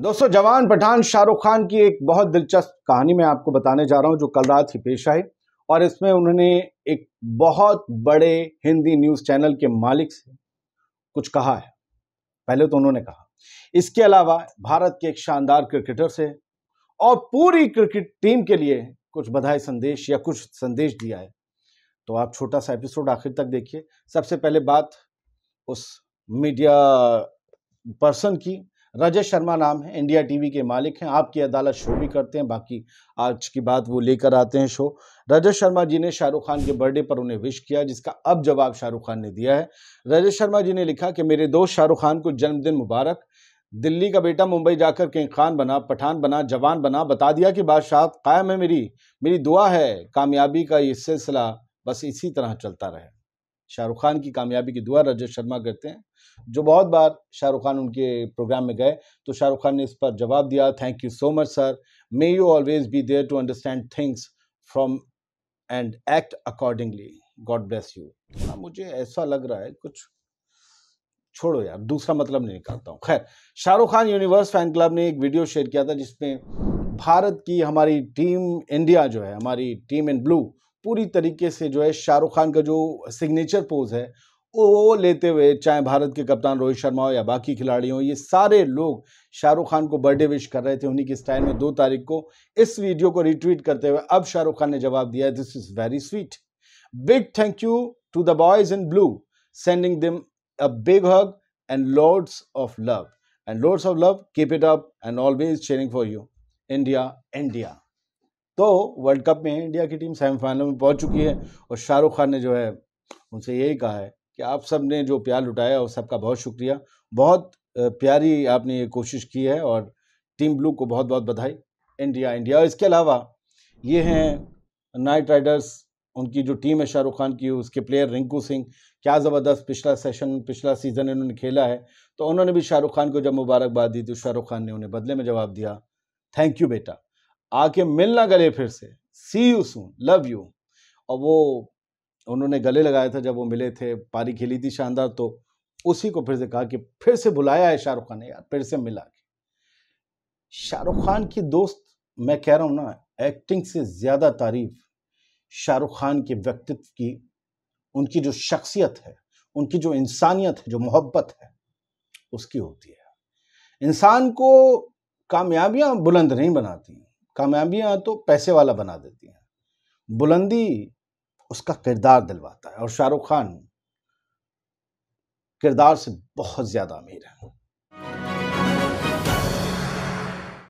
दोस्तों जवान पठान शाहरुख खान की एक बहुत दिलचस्प कहानी मैं आपको बताने जा रहा हूं जो कल रात ही पेश आई और इसमें उन्होंने एक बहुत बड़े हिंदी न्यूज़ चैनल के मालिक से कुछ कहा है पहले तो उन्होंने कहा इसके अलावा भारत के एक शानदार क्रिकेटर से और पूरी क्रिकेट टीम के लिए कुछ बधाई संदेश या कुछ संदेश दिया है तो आप छोटा सा एपिसोड आखिर तक देखिए सबसे पहले बात उस मीडिया पर्सन की रजत शर्मा नाम है इंडिया टीवी के मालिक हैं आपकी अदालत शो भी करते हैं बाकी आज की बात वो लेकर आते हैं शो रजत शर्मा जी ने शाहरुख खान के बर्थडे पर उन्हें विश किया जिसका अब जवाब शाहरुख खान ने दिया है रजत शर्मा जी ने लिखा कि मेरे दोस्त शाहरुख खान को जन्मदिन मुबारक दिल्ली का बेटा मुंबई जाकर किंग खान बना पठान बना जवान बना बता दिया कि बादशाह कायम है मेरी मेरी दुआ है कामयाबी का ये सिलसिला बस इसी तरह चलता रहे शाहरुख खान की कामयाबी की दुआ रजत शर्मा करते हैं जो बहुत बार शाहरुख खान उनके प्रोग्राम में गए तो शाहरुख खान ने इस पर जवाब दिया thank you so much sir may you always be there to understand things from and act accordingly God bless you हाँ मुझे ऐसा लग रहा है कुछ छोड़ो यार दूसरा मतलब नहीं निकालता हूँ खैर Shahrukh Khan universe fan club ने एक वीडियो शेयर किया था जिसमें भारत की हमारी टीम इंडिया जो है हमारी टीम इन ब्लू पूरी तरीके से जो है शाहरुख खान का जो सिग्नेचर पोज है वो लेते हुए चाहे भारत के कप्तान रोहित शर्मा हो या बाकी खिलाड़ी हो ये सारे लोग शाहरुख खान को बर्थडे विश कर रहे थे उन्हीं के स्टाइल में दो तारीख को इस वीडियो को रिट्वीट करते हुए अब शाहरुख खान ने जवाब दिया this is very sweet big thank you to the boys in blue sending them a big hug and loads of love and loads of love keep it up and always cheering for you India India तो world cup में India की team semifinal में पहुंच चुकी है और शाहरुख खान ने जो है उनसे यही कहा है कि आप सब ने जो प्यार लुटाया और सबका बहुत शुक्रिया बहुत प्यारी आपने ये कोशिश की है और टीम ब्लू को बहुत बहुत बधाई इंडिया इंडिया और इसके अलावा ये हैं नाइट राइडर्स उनकी जो टीम है शाहरुख खान की उसके प्लेयर रिंकू सिंह क्या ज़बरदस्त पिछला सेशन पिछला सीज़न इन्होंने खेला है तो उन्होंने भी शाहरुख खान को जब मुबारकबाद दी तो शाहरुख खान ने उन्हें बदले में जवाब दिया थैंक यू बेटा आके मिलना गले फिर से see you soon love you और वो उन्होंने गले लगाया था जब वो मिले थे पारी खेली थी शानदार तो उसी को फिर से कहा कि फिर से बुलाया है शाहरुख खान ने यार फिर से मिला के शाहरुख खान की दोस्त मैं कह रहा हूँ ना एक्टिंग से ज़्यादा तारीफ शाहरुख खान के व्यक्तित्व की उनकी जो शख्सियत है उनकी जो इंसानियत है जो मोहब्बत है उसकी होती है इंसान को कामयाबियां बुलंद नहीं बनाती कामयाबियाँ तो पैसे वाला बना देती हैं बुलंदी उसका किरदार दिलवाता है और शाहरुख खान किरदार से बहुत ज़्यादा अमीर है